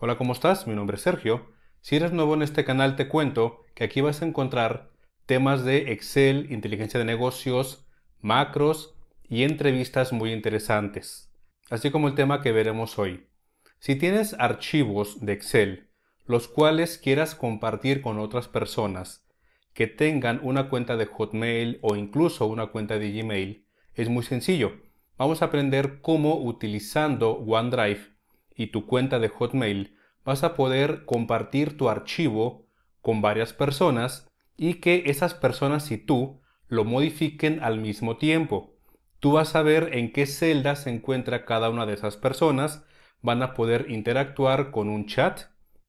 Hola, ¿cómo estás? Mi nombre es Sergio. Si eres nuevo en este canal, te cuento que aquí vas a encontrar temas de Excel, inteligencia de negocios, macros y entrevistas muy interesantes, así como el tema que veremos hoy. Si tienes archivos de Excel, los cuales quieras compartir con otras personas que tengan una cuenta de Hotmail o incluso una cuenta de Gmail, es muy sencillo. Vamos a aprender cómo utilizando OneDrive y tu cuenta de Hotmail, vas a poder compartir tu archivo con varias personas y que esas personas y tú lo modifiquen al mismo tiempo. Tú vas a ver en qué celda se encuentra cada una de esas personas, van a poder interactuar con un chat,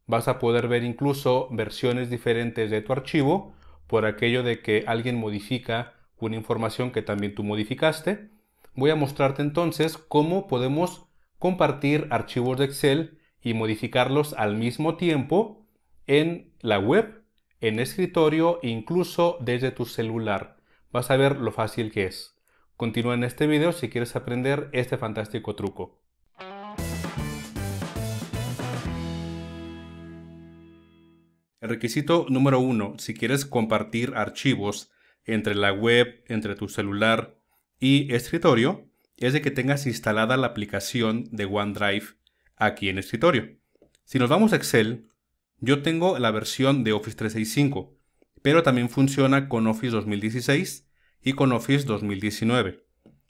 vas a poder ver incluso versiones diferentes de tu archivo por aquello de que alguien modifica una información que también tú modificaste. Voy a mostrarte entonces cómo podemos compartir archivos de Excel y modificarlos al mismo tiempo en la web, en escritorio, e incluso desde tu celular. Vas a ver lo fácil que es. Continúa en este video si quieres aprender este fantástico truco. El requisito número uno, si quieres compartir archivos entre la web, entre tu celular y escritorio, es de que tengas instalada la aplicación de OneDrive aquí en escritorio. Si nos vamos a Excel, yo tengo la versión de Office 365, pero también funciona con Office 2016 y con Office 2019.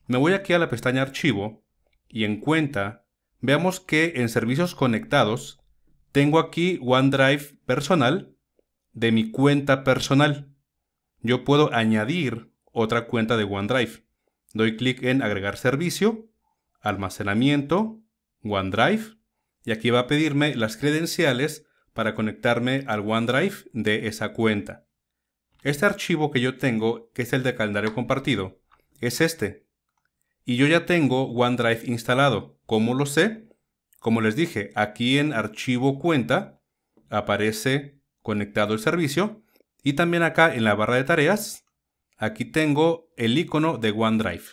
Me voy aquí a la pestaña Archivo y en Cuenta, veamos que en Servicios conectados tengo aquí OneDrive personal de mi cuenta personal. Yo puedo añadir otra cuenta de OneDrive. Doy clic en agregar servicio, almacenamiento, OneDrive y aquí va a pedirme las credenciales para conectarme al OneDrive de esa cuenta. Este archivo que yo tengo, que es el de calendario compartido, es este. Y yo ya tengo OneDrive instalado. ¿Cómo lo sé? Como les dije, aquí en archivo cuenta aparece conectado el servicio y también acá en la barra de tareas Aquí tengo el icono de OneDrive.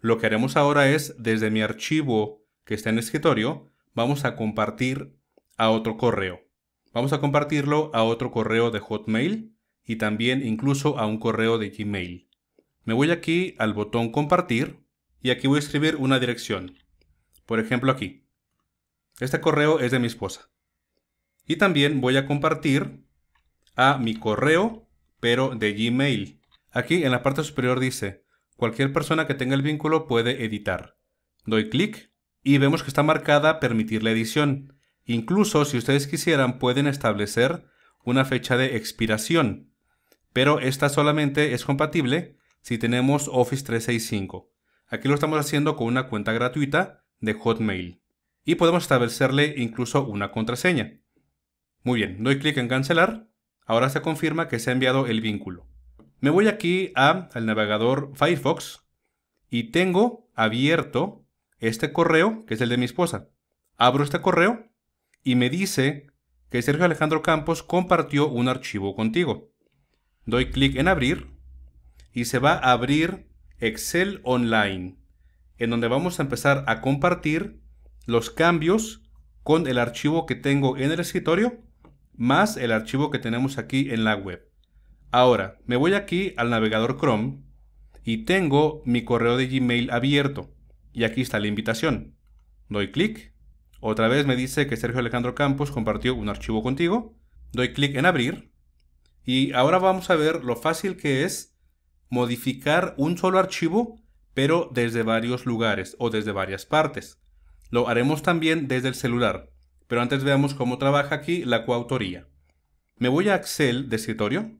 Lo que haremos ahora es, desde mi archivo que está en escritorio, vamos a compartir a otro correo. Vamos a compartirlo a otro correo de Hotmail y también incluso a un correo de Gmail. Me voy aquí al botón compartir y aquí voy a escribir una dirección. Por ejemplo aquí. Este correo es de mi esposa. Y también voy a compartir a mi correo, pero de Gmail. Aquí en la parte superior dice, cualquier persona que tenga el vínculo puede editar. Doy clic y vemos que está marcada permitir la edición. Incluso si ustedes quisieran pueden establecer una fecha de expiración, pero esta solamente es compatible si tenemos Office 365. Aquí lo estamos haciendo con una cuenta gratuita de Hotmail y podemos establecerle incluso una contraseña. Muy bien, doy clic en cancelar. Ahora se confirma que se ha enviado el vínculo. Me voy aquí a, al navegador Firefox y tengo abierto este correo, que es el de mi esposa. Abro este correo y me dice que Sergio Alejandro Campos compartió un archivo contigo. Doy clic en abrir y se va a abrir Excel Online, en donde vamos a empezar a compartir los cambios con el archivo que tengo en el escritorio más el archivo que tenemos aquí en la web. Ahora, me voy aquí al navegador Chrome y tengo mi correo de Gmail abierto. Y aquí está la invitación. Doy clic. Otra vez me dice que Sergio Alejandro Campos compartió un archivo contigo. Doy clic en abrir. Y ahora vamos a ver lo fácil que es modificar un solo archivo, pero desde varios lugares o desde varias partes. Lo haremos también desde el celular. Pero antes veamos cómo trabaja aquí la coautoría. Me voy a Excel de escritorio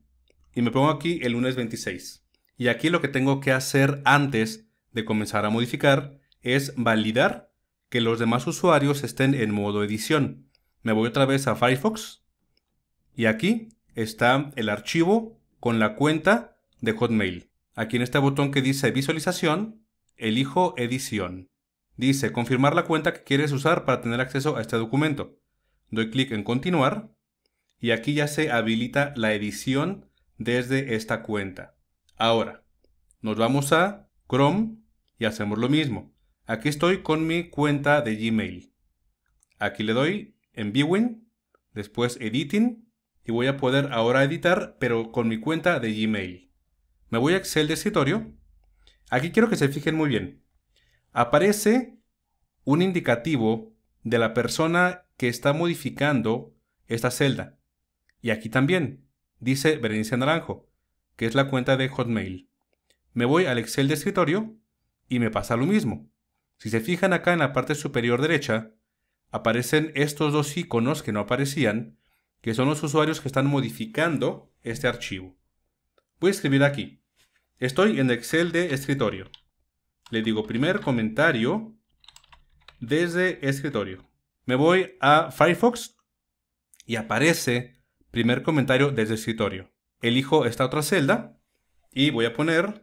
y me pongo aquí el lunes 26. Y aquí lo que tengo que hacer antes de comenzar a modificar es validar que los demás usuarios estén en modo edición. Me voy otra vez a Firefox y aquí está el archivo con la cuenta de Hotmail. Aquí en este botón que dice visualización, elijo edición. Dice confirmar la cuenta que quieres usar para tener acceso a este documento. Doy clic en continuar y aquí ya se habilita la edición desde esta cuenta. Ahora, nos vamos a Chrome y hacemos lo mismo. Aquí estoy con mi cuenta de Gmail. Aquí le doy en Viewing, después Editing, y voy a poder ahora editar, pero con mi cuenta de Gmail. Me voy a Excel de escritorio. Aquí quiero que se fijen muy bien. Aparece un indicativo de la persona que está modificando esta celda. Y aquí también dice Berenice Naranjo, que es la cuenta de Hotmail. Me voy al Excel de escritorio y me pasa lo mismo. Si se fijan acá en la parte superior derecha, aparecen estos dos iconos que no aparecían, que son los usuarios que están modificando este archivo. Voy a escribir aquí. Estoy en Excel de escritorio. Le digo primer comentario desde escritorio. Me voy a Firefox y aparece Primer comentario desde escritorio. Elijo esta otra celda y voy a poner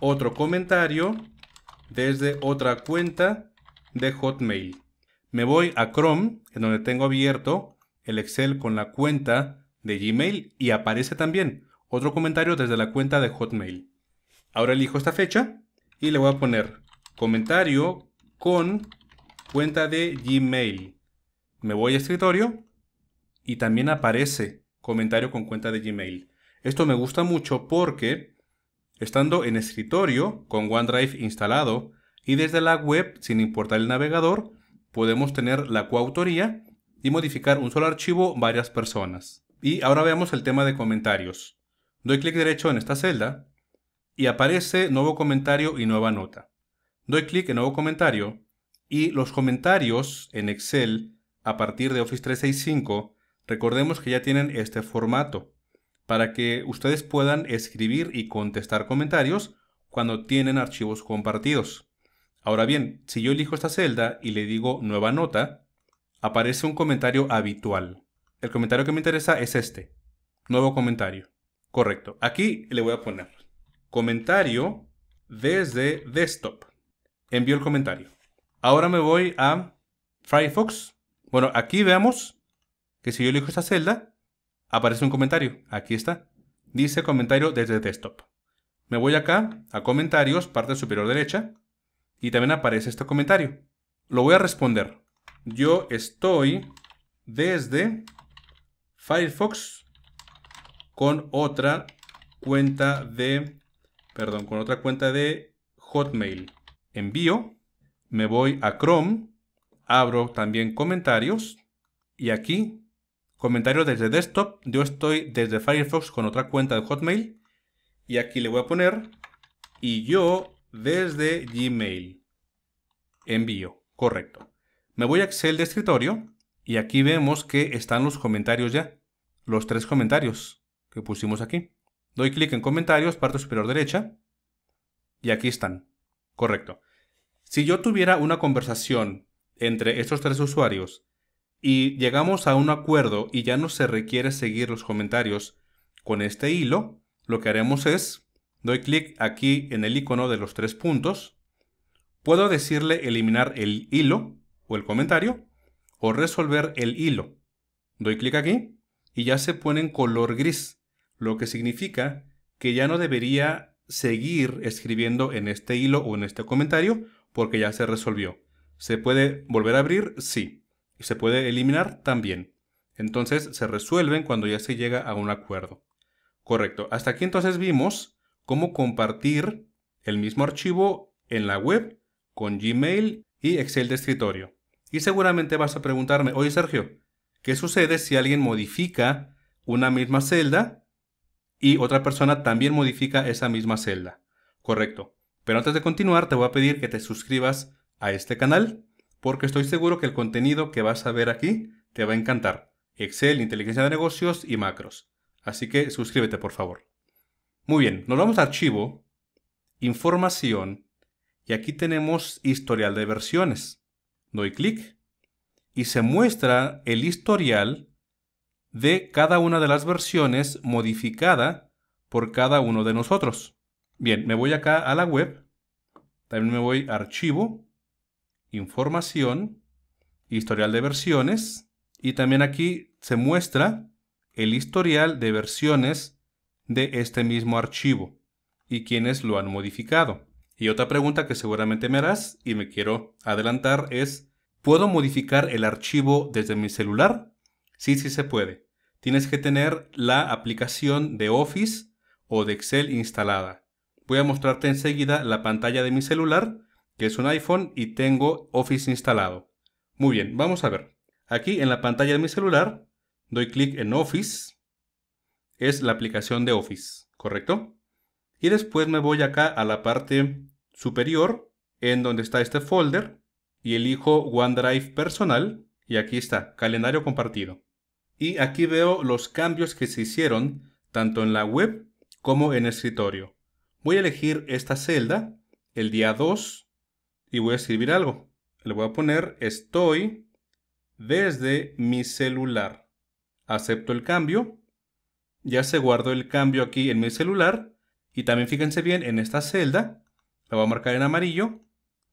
otro comentario desde otra cuenta de Hotmail. Me voy a Chrome, en donde tengo abierto el Excel con la cuenta de Gmail y aparece también otro comentario desde la cuenta de Hotmail. Ahora elijo esta fecha y le voy a poner comentario con cuenta de Gmail. Me voy a escritorio y también aparece comentario con cuenta de Gmail. Esto me gusta mucho porque estando en escritorio con OneDrive instalado y desde la web sin importar el navegador, podemos tener la coautoría y modificar un solo archivo varias personas. Y ahora veamos el tema de comentarios. Doy clic derecho en esta celda y aparece nuevo comentario y nueva nota. Doy clic en nuevo comentario y los comentarios en Excel a partir de Office 365 Recordemos que ya tienen este formato para que ustedes puedan escribir y contestar comentarios cuando tienen archivos compartidos. Ahora bien, si yo elijo esta celda y le digo nueva nota, aparece un comentario habitual. El comentario que me interesa es este. Nuevo comentario. Correcto. Aquí le voy a poner comentario desde desktop. Envío el comentario. Ahora me voy a Firefox. Bueno, aquí veamos que si yo elijo esta celda, aparece un comentario. Aquí está. Dice comentario desde desktop. Me voy acá a comentarios, parte superior derecha, y también aparece este comentario. Lo voy a responder. Yo estoy desde Firefox con otra cuenta de, perdón, con otra cuenta de Hotmail. Envío, me voy a Chrome, abro también comentarios y aquí Comentario desde desktop. Yo estoy desde Firefox con otra cuenta de Hotmail. Y aquí le voy a poner. Y yo desde Gmail. Envío. Correcto. Me voy a Excel de escritorio. Y aquí vemos que están los comentarios ya. Los tres comentarios que pusimos aquí. Doy clic en comentarios, parte superior derecha. Y aquí están. Correcto. Si yo tuviera una conversación entre estos tres usuarios y llegamos a un acuerdo y ya no se requiere seguir los comentarios con este hilo, lo que haremos es, doy clic aquí en el icono de los tres puntos, puedo decirle eliminar el hilo o el comentario o resolver el hilo. Doy clic aquí y ya se pone en color gris, lo que significa que ya no debería seguir escribiendo en este hilo o en este comentario porque ya se resolvió. ¿Se puede volver a abrir? Sí y se puede eliminar también. Entonces se resuelven cuando ya se llega a un acuerdo. Correcto. Hasta aquí entonces vimos cómo compartir el mismo archivo en la web con Gmail y Excel de escritorio. Y seguramente vas a preguntarme, oye Sergio, ¿qué sucede si alguien modifica una misma celda y otra persona también modifica esa misma celda? Correcto. Pero antes de continuar, te voy a pedir que te suscribas a este canal porque estoy seguro que el contenido que vas a ver aquí te va a encantar. Excel, inteligencia de negocios y macros. Así que suscríbete, por favor. Muy bien, nos vamos a archivo, información, y aquí tenemos historial de versiones. Doy clic y se muestra el historial de cada una de las versiones modificada por cada uno de nosotros. Bien, me voy acá a la web, también me voy a archivo, información, historial de versiones, y también aquí se muestra el historial de versiones de este mismo archivo y quienes lo han modificado. Y otra pregunta que seguramente me harás y me quiero adelantar es, ¿puedo modificar el archivo desde mi celular? Sí, sí se puede. Tienes que tener la aplicación de Office o de Excel instalada. Voy a mostrarte enseguida la pantalla de mi celular que es un iPhone y tengo Office instalado. Muy bien, vamos a ver. Aquí en la pantalla de mi celular doy clic en Office. Es la aplicación de Office, ¿correcto? Y después me voy acá a la parte superior en donde está este folder y elijo OneDrive personal y aquí está, calendario compartido. Y aquí veo los cambios que se hicieron tanto en la web como en escritorio. Voy a elegir esta celda, el día 2, y voy a escribir algo. Le voy a poner estoy desde mi celular. Acepto el cambio. Ya se guardó el cambio aquí en mi celular. Y también fíjense bien, en esta celda, la voy a marcar en amarillo,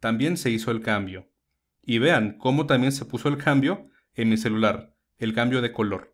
también se hizo el cambio. Y vean cómo también se puso el cambio en mi celular, el cambio de color.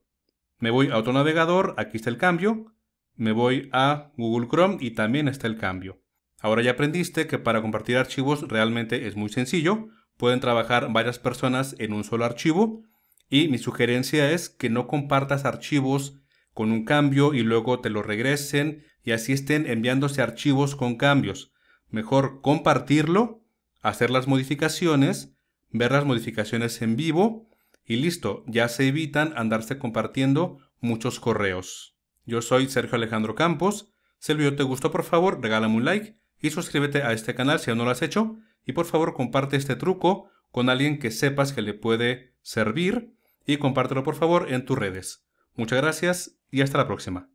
Me voy a otro navegador, aquí está el cambio. Me voy a Google Chrome y también está el cambio. Ahora ya aprendiste que para compartir archivos realmente es muy sencillo. Pueden trabajar varias personas en un solo archivo. Y mi sugerencia es que no compartas archivos con un cambio y luego te lo regresen y así estén enviándose archivos con cambios. Mejor compartirlo, hacer las modificaciones, ver las modificaciones en vivo y listo, ya se evitan andarse compartiendo muchos correos. Yo soy Sergio Alejandro Campos. Si el video te gustó, por favor, regálame un like y suscríbete a este canal si aún no lo has hecho y por favor comparte este truco con alguien que sepas que le puede servir y compártelo por favor en tus redes. Muchas gracias y hasta la próxima.